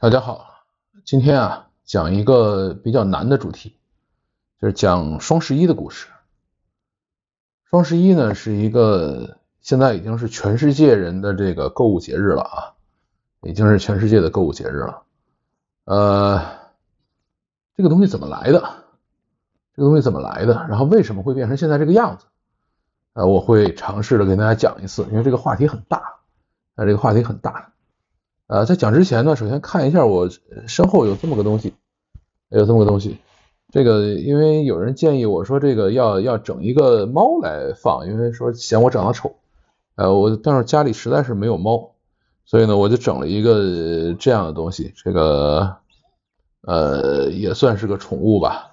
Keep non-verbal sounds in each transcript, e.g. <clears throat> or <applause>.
大家好，今天啊讲一个比较难的主题，就是讲双十一的故事。双十一呢是一个现在已经是全世界人的这个购物节日了啊，已经是全世界的购物节日了。呃，这个东西怎么来的？这个东西怎么来的？然后为什么会变成现在这个样子？呃，我会尝试的跟大家讲一次，因为这个话题很大。啊，这个话题很大。呃，在讲之前呢，首先看一下我身后有这么个东西，有这么个东西。这个因为有人建议我说，这个要要整一个猫来放，因为说嫌我长得丑。呃，我但是家里实在是没有猫，所以呢，我就整了一个这样的东西。这个呃也算是个宠物吧。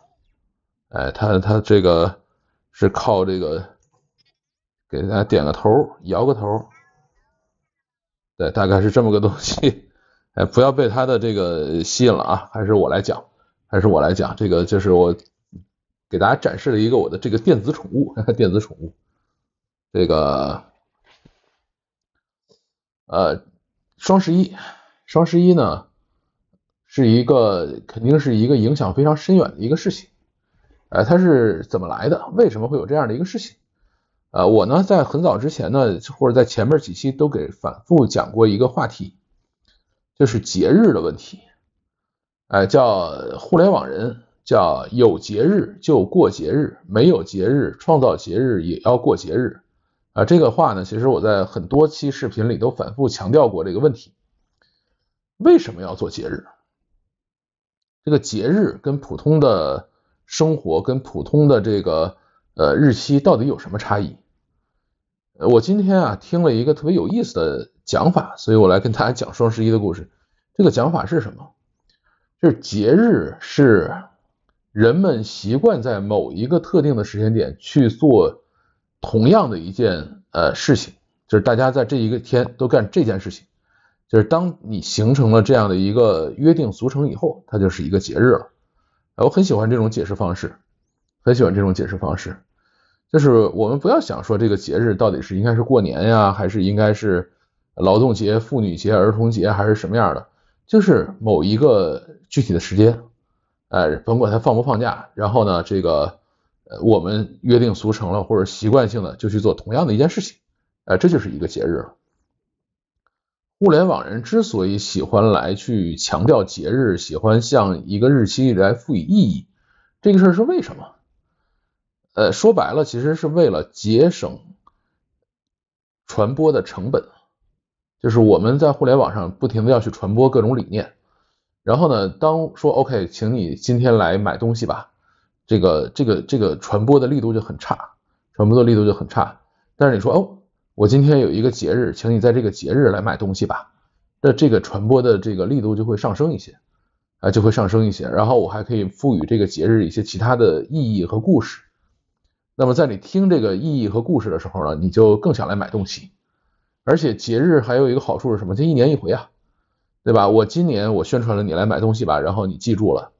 哎，它它这个是靠这个给大家点个头，摇个头。对，大概是这么个东西，哎，不要被他的这个吸引了啊！还是我来讲，还是我来讲，这个就是我给大家展示了一个我的这个电子宠物，<laughs> 电子宠物，这个呃，双十一，双十一呢是一个肯定是一个影响非常深远的一个事情，哎，它是怎么来的？为什么会有这样的一个事情？啊，我呢在很早之前呢，或者在前面几期都给反复讲过一个话题，就是节日的问题。哎，叫互联网人，叫有节日就过节日，没有节日创造节日也要过节日。啊，这个话呢，其实我在很多期视频里都反复强调过这个问题。为什么要做节日？这个节日跟普通的生活跟普通的这个呃日期到底有什么差异？我今天啊听了一个特别有意思的讲法，所以我来跟大家讲双十一的故事。这个讲法是什么？就是节日是人们习惯在某一个特定的时间点去做同样的一件呃事情，就是大家在这一个天都干这件事情。就是当你形成了这样的一个约定俗成以后，它就是一个节日了。我很喜欢这种解释方式，很喜欢这种解释方式。就是我们不要想说这个节日到底是应该是过年呀，还是应该是劳动节、妇女节、儿童节还是什么样的，就是某一个具体的时间，哎，甭管他放不放假，然后呢，这个我们约定俗成了或者习惯性的就去做同样的一件事情，哎，这就是一个节日。互联网人之所以喜欢来去强调节日，喜欢向一个日期来赋予意义，这个事儿是为什么？呃，说白了，其实是为了节省传播的成本。就是我们在互联网上不停的要去传播各种理念。然后呢，当说 OK，请你今天来买东西吧，这个这个这个传播的力度就很差，传播的力度就很差。但是你说哦，我今天有一个节日，请你在这个节日来买东西吧，那这个传播的这个力度就会上升一些，啊，就会上升一些。然后我还可以赋予这个节日一些其他的意义和故事。那么，在你听这个意义和故事的时候呢，你就更想来买东西。而且节日还有一个好处是什么？这一年一回啊，对吧？我今年我宣传了你来买东西吧，然后你记住了，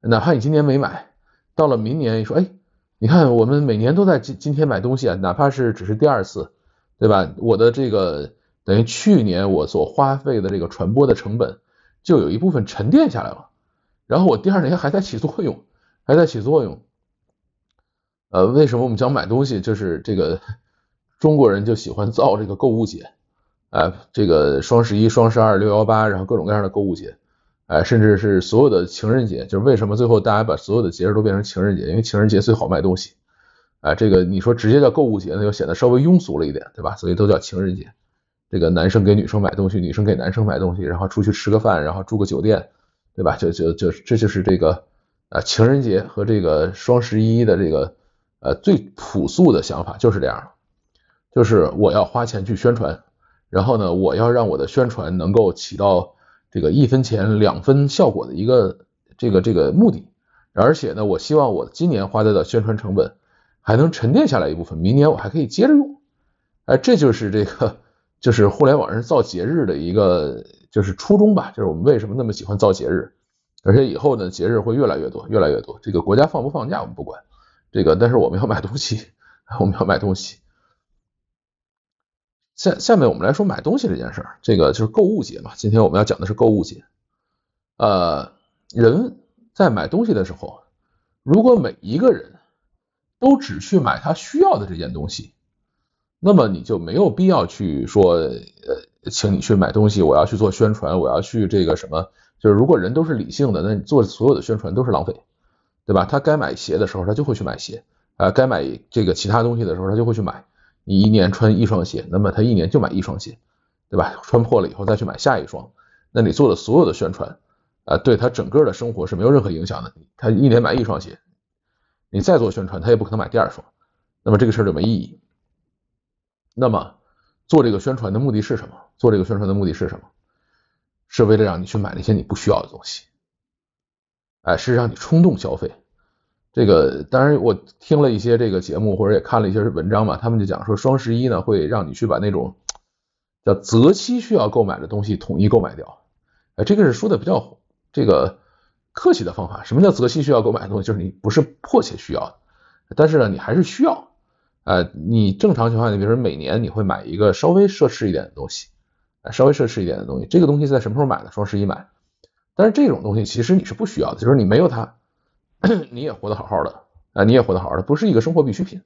哪怕你今年没买，到了明年你说，哎，你看我们每年都在今今天买东西啊，哪怕是只是第二次，对吧？我的这个等于去年我所花费的这个传播的成本，就有一部分沉淀下来了。然后我第二年还在起作用，还在起作用。呃，为什么我们讲买东西，就是这个中国人就喜欢造这个购物节，啊，这个双十一、双十二、六幺八，然后各种各样的购物节，啊，甚至是所有的情人节，就是为什么最后大家把所有的节日都变成情人节？因为情人节最好卖东西，啊，这个你说直接叫购物节，那就显得稍微庸俗了一点，对吧？所以都叫情人节。这个男生给女生买东西，女生给男生买东西，然后出去吃个饭，然后住个酒店，对吧？就就就这就是这个啊情人节和这个双十一的这个。呃，最朴素的想法就是这样，就是我要花钱去宣传，然后呢，我要让我的宣传能够起到这个一分钱两分效果的一个这个这个目的，而且呢，我希望我今年花掉的宣传成本还能沉淀下来一部分，明年我还可以接着用。哎，这就是这个就是互联网上造节日的一个就是初衷吧，就是我们为什么那么喜欢造节日，而且以后呢，节日会越来越多，越来越多。这个国家放不放假我们不管。这个，但是我们要买东西，我们要买东西。下下面我们来说买东西这件事儿，这个就是购物节嘛。今天我们要讲的是购物节。呃，人在买东西的时候，如果每一个人都只去买他需要的这件东西，那么你就没有必要去说，呃，请你去买东西，我要去做宣传，我要去这个什么，就是如果人都是理性的，那你做所有的宣传都是浪费。对吧？他该买鞋的时候，他就会去买鞋，啊，该买这个其他东西的时候，他就会去买。你一年穿一双鞋，那么他一年就买一双鞋，对吧？穿破了以后再去买下一双，那你做的所有的宣传，啊，对他整个的生活是没有任何影响的。他一年买一双鞋，你再做宣传，他也不可能买第二双，那么这个事儿就没意义。那么做这个宣传的目的是什么？做这个宣传的目的是什么？是为了让你去买那些你不需要的东西。哎，是让你冲动消费。这个当然，我听了一些这个节目，或者也看了一些文章嘛。他们就讲说双十一呢，会让你去把那种叫择期需要购买的东西统一购买掉。哎，这个是说的比较这个客气的方法。什么叫择期需要购买的东西？就是你不是迫切需要，但是呢，你还是需要。呃，你正常情况下，你比如说每年你会买一个稍微奢侈一点的东西，稍微奢侈一点的东西，这个东西是在什么时候买的？双十一买。但是这种东西其实你是不需要的，就是你没有它，<clears throat> 你也活得好好的啊，你也活得好好的，不是一个生活必需品。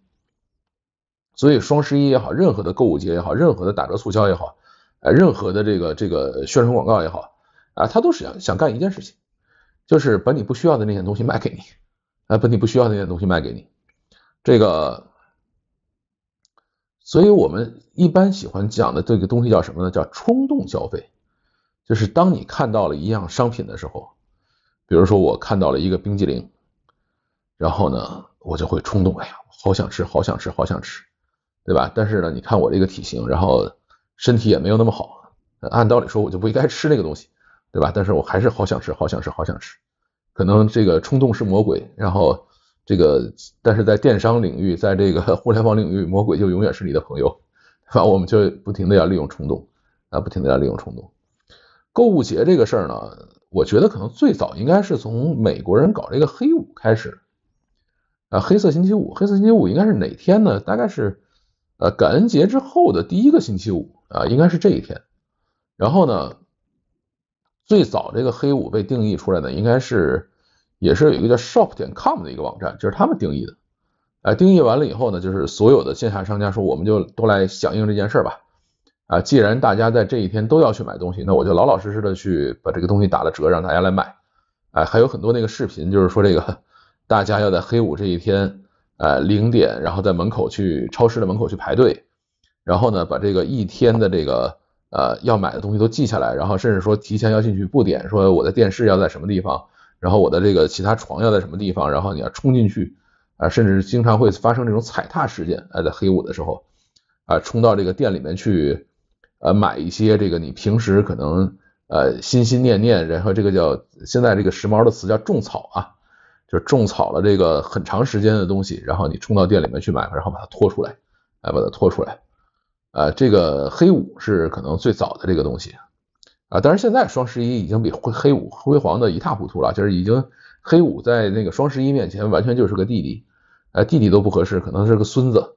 所以双十一也好，任何的购物节也好，任何的打折促销也好，呃，任何的这个这个宣传广告也好啊，他都是想想干一件事情，就是把你不需要的那些东西卖给你，啊，把你不需要的那些东西卖给你。这个，所以我们一般喜欢讲的这个东西叫什么呢？叫冲动消费。就是当你看到了一样商品的时候，比如说我看到了一个冰激凌，然后呢，我就会冲动，哎呀，好想吃，好想吃，好想吃，对吧？但是呢，你看我这个体型，然后身体也没有那么好，按道理说我就不应该吃那个东西，对吧？但是我还是好想吃，好想吃，好想吃。可能这个冲动是魔鬼，然后这个但是在电商领域，在这个互联网领域，魔鬼就永远是你的朋友，对吧？我们就不停的要利用冲动啊，不停的要利用冲动。购物节这个事儿呢，我觉得可能最早应该是从美国人搞这个黑五开始，啊，黑色星期五，黑色星期五应该是哪天呢？大概是，呃，感恩节之后的第一个星期五，啊，应该是这一天。然后呢，最早这个黑五被定义出来的，应该是也是有一个叫 shop 点 com 的一个网站，就是他们定义的。哎，定义完了以后呢，就是所有的线下商家说，我们就都来响应这件事儿吧。啊，既然大家在这一天都要去买东西，那我就老老实实的去把这个东西打了折，让大家来买。哎，还有很多那个视频，就是说这个大家要在黑五这一天，呃，零点然后在门口去超市的门口去排队，然后呢把这个一天的这个呃要买的东西都记下来，然后甚至说提前要进去布点，说我的电视要在什么地方，然后我的这个其他床要在什么地方，然后你要冲进去啊，甚至经常会发生这种踩踏事件。哎，在黑五的时候啊，冲到这个店里面去。呃，买一些这个你平时可能呃心心念念，然后这个叫现在这个时髦的词叫种草啊，就种草了这个很长时间的东西，然后你冲到店里面去买，然后把它拖出来，来把它拖出来。啊，这个黑五是可能最早的这个东西啊，但是现在双十一已经比灰黑五辉煌的一塌糊涂了，就是已经黑五在那个双十一面前完全就是个弟弟，哎，弟弟都不合适，可能是个孙子。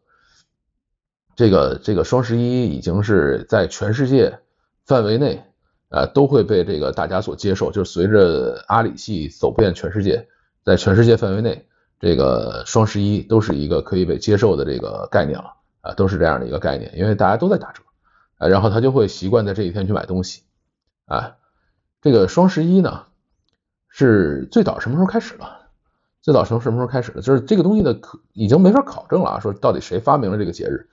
这个这个双十一已经是在全世界范围内，呃，都会被这个大家所接受。就是随着阿里系走遍全世界，在全世界范围内，这个双十一都是一个可以被接受的这个概念了，啊，都是这样的一个概念。因为大家都在打折，然后他就会习惯在这一天去买东西，啊，这个双十一呢是最早什么时候开始的？最早从什么时候开始的？就是这个东西的可已经没法考证了啊，说到底谁发明了这个节日？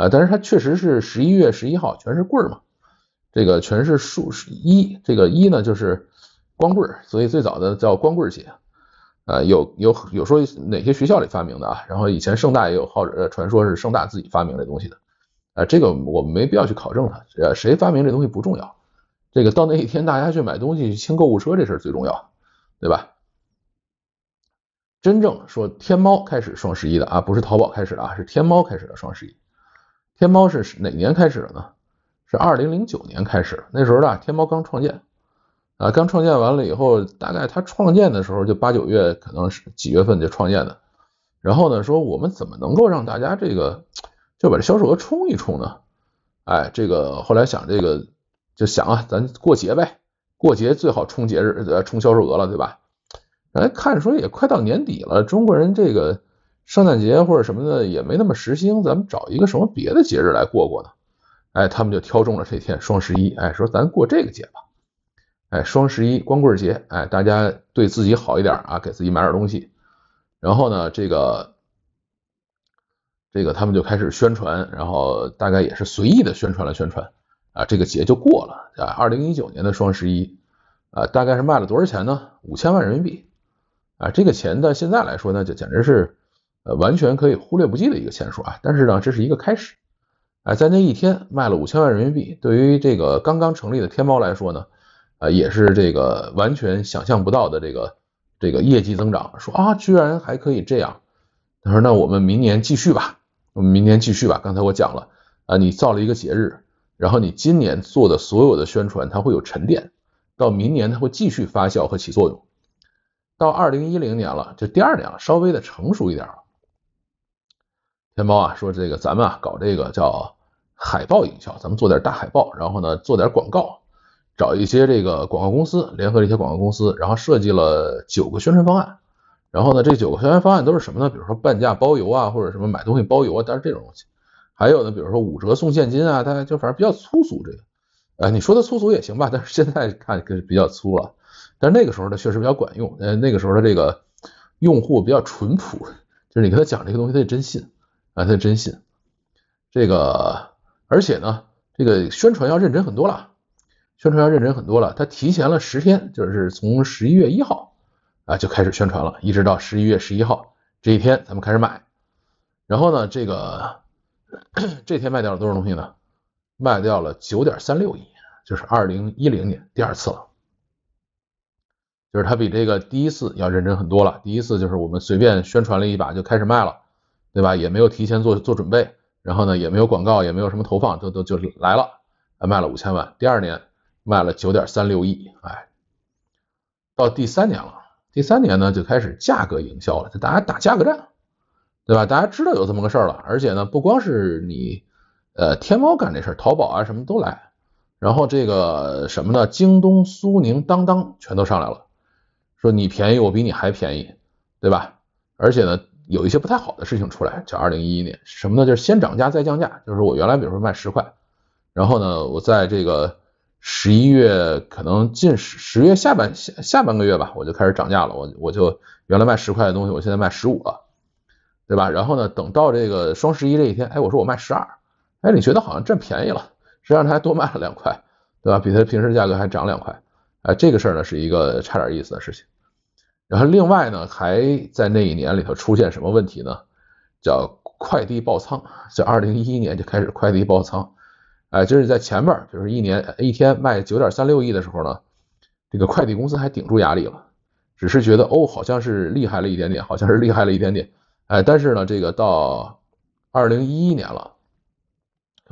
啊，但是它确实是十一月十一号，全是棍儿嘛，这个全是数一，这个一呢就是光棍儿，所以最早的叫光棍节。啊，有有有说哪些学校里发明的啊？然后以前盛大也有呃，传说是盛大自己发明这东西的。啊，这个我们没必要去考证它，呃，谁发明这东西不重要。这个到那一天大家去买东西清购物车这事儿最重要，对吧？真正说天猫开始双十一的啊，不是淘宝开始的啊，是天猫开始的双十一。天猫是哪年开始的呢？是二零零九年开始，那时候呢，天猫刚创建，啊，刚创建完了以后，大概它创建的时候就八九月，可能是几月份就创建的。然后呢，说我们怎么能够让大家这个就把这销售额冲一冲呢？哎，这个后来想这个就想啊，咱过节呗，过节最好冲节日，呃，冲销售额了，对吧？哎，看说也快到年底了，中国人这个。圣诞节或者什么的也没那么时兴，咱们找一个什么别的节日来过过呢？哎，他们就挑中了这天双十一，哎，说咱过这个节吧，哎，双十一光棍节，哎，大家对自己好一点啊，给自己买点东西。然后呢，这个这个他们就开始宣传，然后大概也是随意的宣传了宣传啊，这个节就过了啊，二零一九年的双十一啊，大概是卖了多少钱呢？五千万人民币啊，这个钱到现在来说呢，就简直是。呃，完全可以忽略不计的一个钱数啊！但是呢，这是一个开始。啊，在那一天卖了五千万人民币，对于这个刚刚成立的天猫来说呢，呃，也是这个完全想象不到的这个这个业绩增长。说啊，居然还可以这样！他说：“那我们明年继续吧，我们明年继续吧。”刚才我讲了啊，你造了一个节日，然后你今年做的所有的宣传，它会有沉淀，到明年它会继续发酵和起作用。到二零一零年了，就第二年了，稍微的成熟一点了。天猫啊，说这个咱们啊搞这个叫海报营销，咱们做点大海报，然后呢做点广告，找一些这个广告公司，联合这些广告公司，然后设计了九个宣传方案。然后呢，这九个宣传方案都是什么呢？比如说半价包邮啊，或者什么买东西包邮啊，但是这种东西。还有呢，比如说五折送现金啊，大家就反正比较粗俗这个。哎，你说它粗俗也行吧，但是现在看可比较粗了。但是那个时候呢，确实比较管用，呃那个时候的这个用户比较淳朴，就是你跟他讲这个东西，他也真信。买的真信，这个，而且呢，这个宣传要认真很多了，宣传要认真很多了。他提前了十天，就是从十一月一号啊就开始宣传了，一直到十一月十一号这一天，咱们开始买。然后呢，这个 <clears throat> 这天卖掉了多少东西呢？卖掉了九点三六亿，就是二零一零年第二次了，就是他比这个第一次要认真很多了。第一次就是我们随便宣传了一把就开始卖了。对吧？也没有提前做做准备，然后呢，也没有广告，也没有什么投放，都都就来了，卖了五千万。第二年卖了九点三六亿，哎，到第三年了，第三年呢就开始价格营销了，就大家打价格战，对吧？大家知道有这么个事儿了，而且呢，不光是你，呃，天猫干这事儿，淘宝啊什么都来，然后这个什么呢？京东、苏宁、当当全都上来了，说你便宜，我比你还便宜，对吧？而且呢。有一些不太好的事情出来，叫二零一一年，什么呢？就是先涨价再降价，就是我原来比如说卖十块，然后呢，我在这个十一月可能近十十月下半下下半个月吧，我就开始涨价了，我我就原来卖十块的东西，我现在卖十五了，对吧？然后呢，等到这个双十一这一天，哎，我说我卖十二，哎，你觉得好像占便宜了，实际上他还多卖了两块，对吧？比他平时价格还涨两块，哎，这个事儿呢是一个差点意思的事情。然后另外呢，还在那一年里头出现什么问题呢？叫快递爆仓，在二零一一年就开始快递爆仓，哎，就是在前面就是一年一天卖九点三六亿的时候呢，这个快递公司还顶住压力了，只是觉得哦好像是厉害了一点点，好像是厉害了一点点，哎，但是呢，这个到二零一一年了，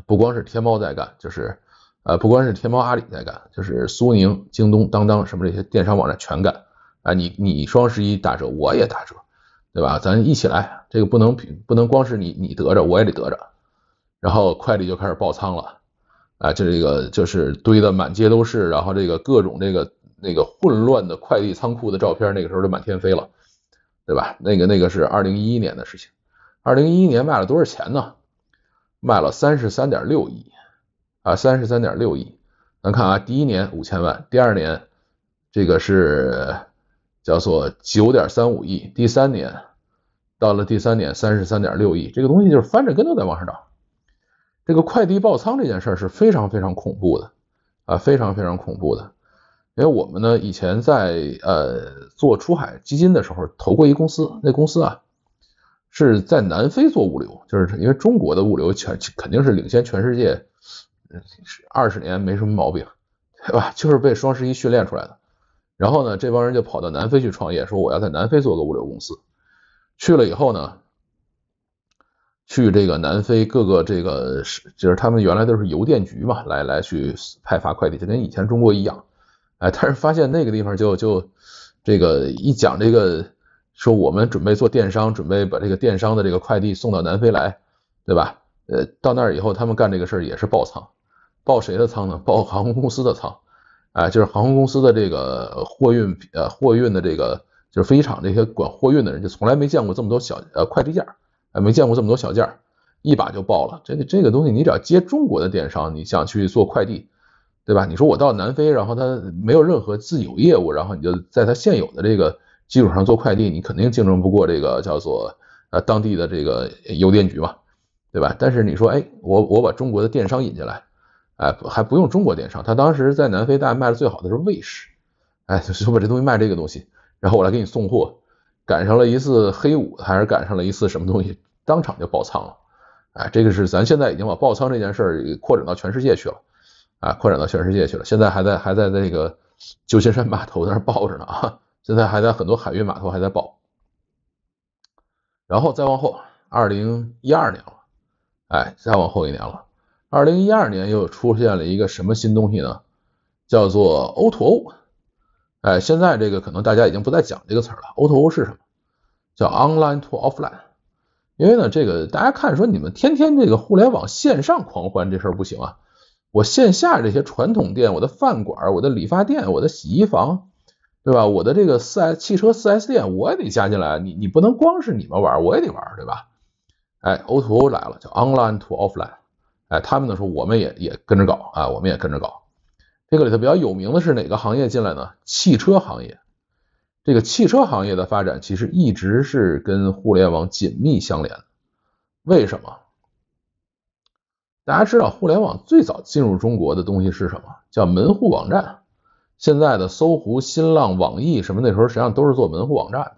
不光是天猫在干，就是呃不光是天猫阿里在干，就是苏宁、京东、当当什么这些电商网站全干。啊，你你双十一打折，我也打折，对吧？咱一起来，这个不能不能光是你你得着，我也得得着。然后快递就开始爆仓了，啊，这个就是堆的满街都是，然后这个各种这个那个混乱的快递仓库的照片，那个时候就满天飞了，对吧？那个那个是二零一一年的事情，二零一一年卖了多少钱呢？卖了三十三点六亿啊，三十三点六亿。咱看啊，第一年五千万，第二年这个是。叫做九点三五亿，第三年到了第三年三十三点六亿，这个东西就是翻着跟头在往上涨。这个快递爆仓这件事儿是非常非常恐怖的啊，非常非常恐怖的。因为我们呢以前在呃做出海基金的时候投过一公司，那公司啊是在南非做物流，就是因为中国的物流全肯定是领先全世界二十年没什么毛病，对吧？就是被双十一训练出来的。然后呢，这帮人就跑到南非去创业，说我要在南非做个物流公司。去了以后呢，去这个南非各个这个是，就是他们原来都是邮电局嘛，来来去派发快递，就跟以前中国一样。哎，但是发现那个地方就就这个一讲这个，说我们准备做电商，准备把这个电商的这个快递送到南非来，对吧？呃，到那儿以后，他们干这个事儿也是爆仓，爆谁的仓呢？爆航空公司的仓。啊，就是航空公司的这个货运，呃，货运的这个就是飞机场这些管货运的人，就从来没见过这么多小呃快递件，呃，没见过这么多小件，一把就爆了。这个这个东西，你只要接中国的电商，你想去做快递，对吧？你说我到南非，然后他没有任何自有业务，然后你就在他现有的这个基础上做快递，你肯定竞争不过这个叫做呃当地的这个邮电局嘛，对吧？但是你说，哎，我我把中国的电商引进来。哎，还不用中国电商，他当时在南非大卖的最好的是卫士，哎，就把这东西卖这个东西，然后我来给你送货，赶上了一次黑五，还是赶上了一次什么东西，当场就爆仓了，哎，这个是咱现在已经把爆仓这件事扩展到全世界去了，啊，扩展到全世界去了，现在还在还在那个旧金山码头那爆着呢，啊，现在还在很多海运码头还在爆，然后再往后，二零一二年了，哎，再往后一年了。二零一二年又出现了一个什么新东西呢？叫做 O to O。哎，现在这个可能大家已经不再讲这个词了。O to O 是什么？叫 Online to Offline。因为呢，这个大家看说你们天天这个互联网线上狂欢这事儿不行啊，我线下这些传统店，我的饭馆、我的理发店、我的洗衣房，对吧？我的这个四 S 汽车四 S 店我也得加进来。你你不能光是你们玩，我也得玩，对吧？哎，O to O 来了，叫 Online to Offline。哎，他们呢说我们也也跟着搞啊，我们也跟着搞。这个里头比较有名的是哪个行业进来呢？汽车行业。这个汽车行业的发展其实一直是跟互联网紧密相连。为什么？大家知道互联网最早进入中国的东西是什么？叫门户网站。现在的搜狐、新浪、网易什么那时候实际上都是做门户网站的。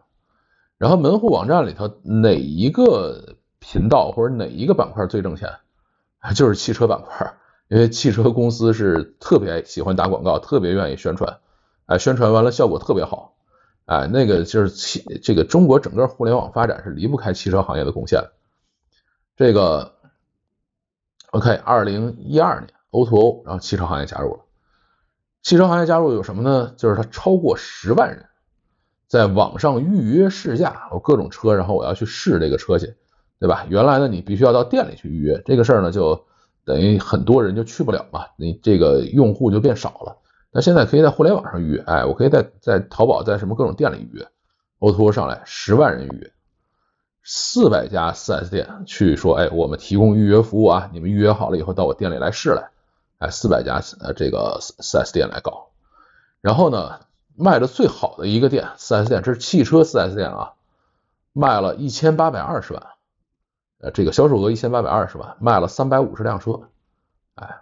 然后门户网站里头哪一个频道或者哪一个板块最挣钱？<laughs> 就是汽车板块，因为汽车公司是特别喜欢打广告，特别愿意宣传，哎，宣传完了效果特别好，哎，那个就是汽这个中国整个互联网发展是离不开汽车行业的贡献。这个 OK，二零一二年 O2O，然后汽车行业加入了，汽车行业加入有什么呢？就是它超过十万人在网上预约试驾，我各种车，然后我要去试这个车去。对吧？原来呢，你必须要到店里去预约这个事儿呢，就等于很多人就去不了嘛，你这个用户就变少了。那现在可以在互联网上预约，哎，我可以在在淘宝、在什么各种店里预约。OtoO 上来十万人预约，四百家四 S 店去说，哎，我们提供预约服务啊，你们预约好了以后到我店里来试来。哎，四百家呃这个四 S 店来搞，然后呢，卖的最好的一个店四 S 店，这是汽车四 S 店啊，卖了一千八百二十万。呃，这个销售额一千八百二十万，卖了三百五十辆车，哎，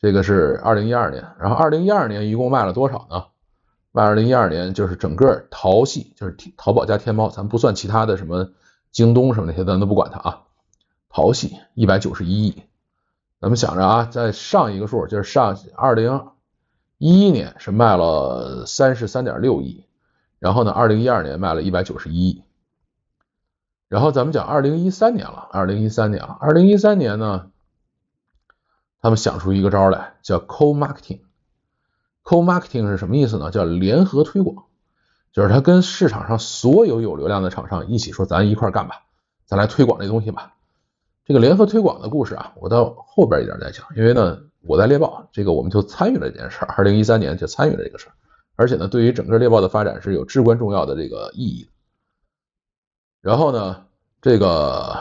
这个是二零一二年，然后二零一二年一共卖了多少呢？卖二零一二年就是整个淘系，就是淘淘宝加天猫，咱不算其他的什么京东什么那些，咱都不管它啊。淘系一百九十一亿，咱们想着啊，在上一个数就是上二零一一年是卖了三十三点六亿，然后呢，二零一二年卖了一百九十一亿。然后咱们讲二零一三年了，二零一三年啊，二零一三年呢，他们想出一个招来，叫 co marketing。co marketing 是什么意思呢？叫联合推广，就是他跟市场上所有有流量的厂商一起说，咱一块干吧，咱来推广这东西吧。这个联合推广的故事啊，我到后边一点再讲，因为呢，我在猎豹，这个我们就参与了这件事儿，二零一三年就参与了这个事儿，而且呢，对于整个猎豹的发展是有至关重要的这个意义的。然后呢，这个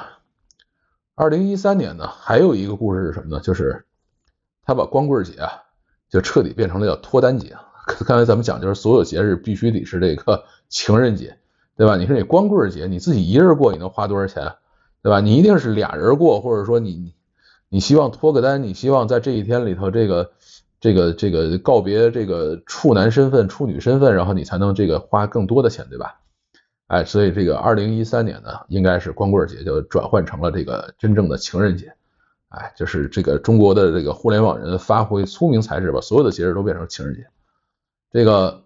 二零一三年呢，还有一个故事是什么呢？就是他把光棍节啊，就彻底变成了叫脱单节。刚才咱们讲，就是所有节日必须得是这个情人节，对吧？你说你光棍节，你自己一人过，你能花多少钱，对吧？你一定是俩人过，或者说你你希望脱个单，你希望在这一天里头，这个这个这个告别这个处男身份、处女身份，然后你才能这个花更多的钱，对吧？哎，所以这个二零一三年呢，应该是光棍节就转换成了这个真正的情人节。哎，就是这个中国的这个互联网人发挥聪明才智把所有的节日都变成情人节。这个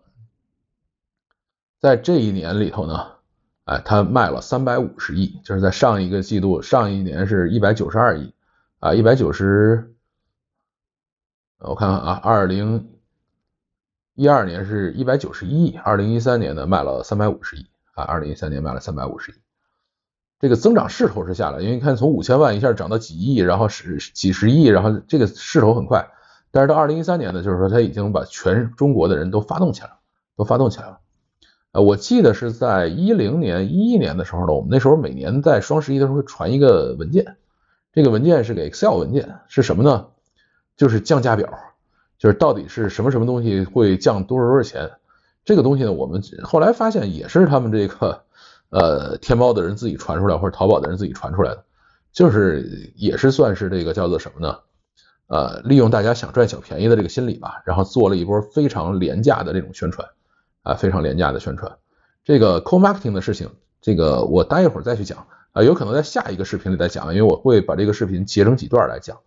在这一年里头呢，哎，他卖了三百五十亿，就是在上一个季度，上一年是一百九十二亿啊，一百九十，我看看啊，二零一二年是一百九十一亿，二零一三年呢卖了三百五十亿。啊，二零一三年卖了三百五十亿，这个增长势头是下来，因为看从五千万一下涨到几亿，然后十几十亿，然后这个势头很快。但是到二零一三年呢，就是说他已经把全中国的人都发动起来了，都发动起来了。呃，我记得是在一零年、一一年的时候呢，我们那时候每年在双十一的时候会传一个文件，这个文件是个 Excel 文件，是什么呢？就是降价表，就是到底是什么什么东西会降多少多少钱。这个东西呢，我们后来发现也是他们这个，呃，天猫的人自己传出来，或者淘宝的人自己传出来的，就是也是算是这个叫做什么呢？呃，利用大家想赚小便宜的这个心理吧，然后做了一波非常廉价的这种宣传啊，非常廉价的宣传。这个 co marketing 的事情，这个我待一会儿再去讲啊，有可能在下一个视频里再讲，因为我会把这个视频截成几段来讲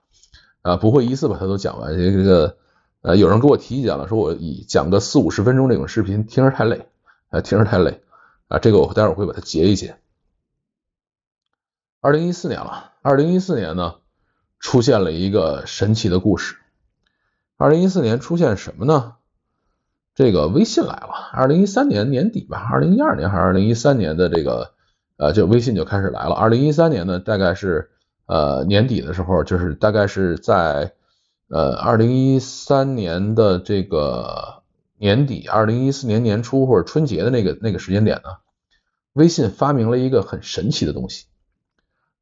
啊，不会一次把它都讲完，这个。呃，有人给我提意见了，说我以讲个四五十分钟这种视频，听着太累，啊，听着太累，啊，这个我待会儿会把它截一截。二零一四年了，二零一四年呢，出现了一个神奇的故事。二零一四年出现什么呢？这个微信来了。二零一三年年底吧，二零一二年还是二零一三年的这个，呃，就微信就开始来了。二零一三年呢，大概是呃年底的时候，就是大概是在。呃，二零一三年的这个年底，二零一四年年初或者春节的那个那个时间点呢，微信发明了一个很神奇的东西，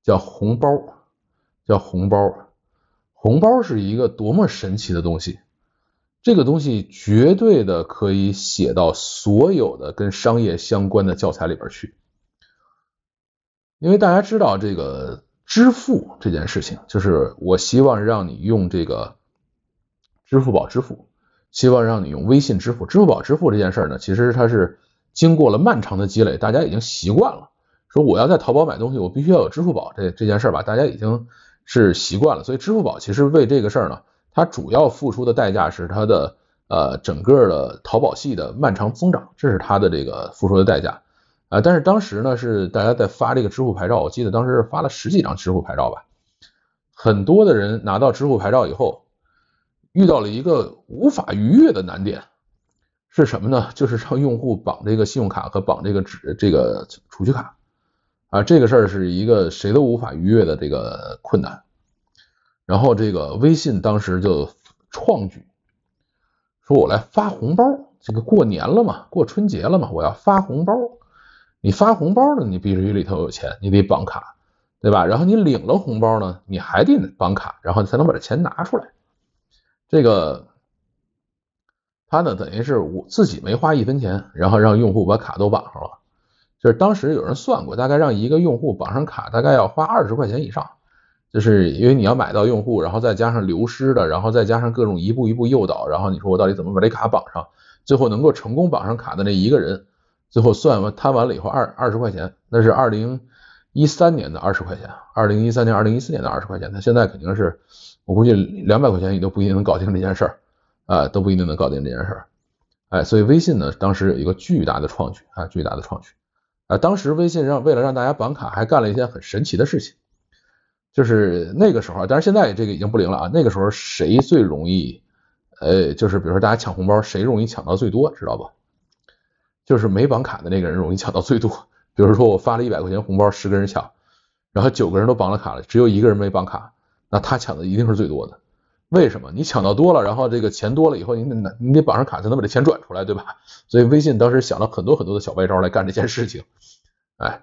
叫红包，叫红包。红包是一个多么神奇的东西，这个东西绝对的可以写到所有的跟商业相关的教材里边去，因为大家知道这个。支付这件事情，就是我希望让你用这个支付宝支付，希望让你用微信支付。支付宝支付这件事呢，其实它是经过了漫长的积累，大家已经习惯了。说我要在淘宝买东西，我必须要有支付宝这这件事吧，大家已经是习惯了。所以支付宝其实为这个事儿呢，它主要付出的代价是它的呃整个的淘宝系的漫长增长，这是它的这个付出的代价。啊！但是当时呢，是大家在发这个支付牌照，我记得当时发了十几张支付牌照吧。很多的人拿到支付牌照以后，遇到了一个无法逾越的难点，是什么呢？<laughs> 就是让用户绑这个信用卡和绑这个纸这个储蓄卡啊，这个事儿是一个谁都无法逾越的这个困难。然后这个微信当时就创举，说我来发红包，这个过年了嘛，过春节了嘛，我要发红包。你发红包的，你必须里头有钱，你得绑卡，对吧？然后你领了红包呢，你还得绑卡，然后你才能把这钱拿出来。这个他呢，等于是我自己没花一分钱，然后让用户把卡都绑上了。就是当时有人算过，大概让一个用户绑上卡，大概要花二十块钱以上。就是因为你要买到用户，然后再加上流失的，然后再加上各种一步一步诱导，然后你说我到底怎么把这卡绑上，最后能够成功绑上卡的那一个人。最后算完摊完了以后，二二十块钱，那是二零一三年的二十块钱二零一三年、二零一四年的二十块钱，他现在肯定是我估计两百块钱你都不一定能搞定这件事儿啊，都不一定能搞定这件事儿，哎，所以微信呢，当时有一个巨大的创举啊，巨大的创举啊，当时微信让为了让大家绑卡，还干了一件很神奇的事情，就是那个时候，但是现在这个已经不灵了啊，那个时候谁最容易，呃，就是比如说大家抢红包，谁容易抢到最多，知道吧？就是没绑卡的那个人容易抢到最多。比如说我发了一百块钱红包，十个人抢，然后九个人都绑了卡了，只有一个人没绑卡，那他抢的一定是最多的。为什么？你抢到多了，然后这个钱多了以后，你得你得绑上卡才能把这钱转出来，对吧？所以微信当时想了很多很多的小歪招来干这件事情。哎，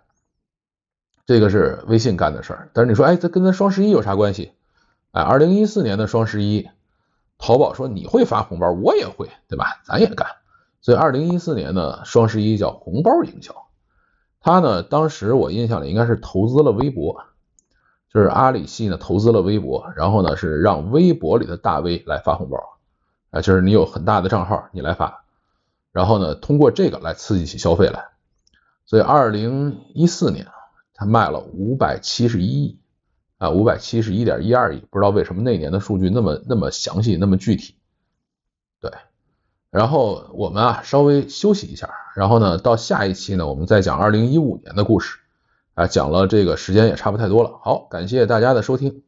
这个是微信干的事儿。但是你说，哎，这跟咱双十一有啥关系？哎，二零一四年的双十一，淘宝说你会发红包，我也会，对吧？咱也干。所以，二零一四年呢，双十一叫红包营销。他呢，当时我印象里应该是投资了微博，就是阿里系呢投资了微博，然后呢是让微博里的大 V 来发红包，啊，就是你有很大的账号，你来发，然后呢通过这个来刺激起消费来。所以，二零一四年他卖了五百七十亿，啊，五百七十一点一二亿，不知道为什么那年的数据那么那么详细，那么具体，对。然后我们啊稍微休息一下，然后呢到下一期呢我们再讲二零一五年的故事啊，讲了这个时间也差不太多了。好，感谢大家的收听。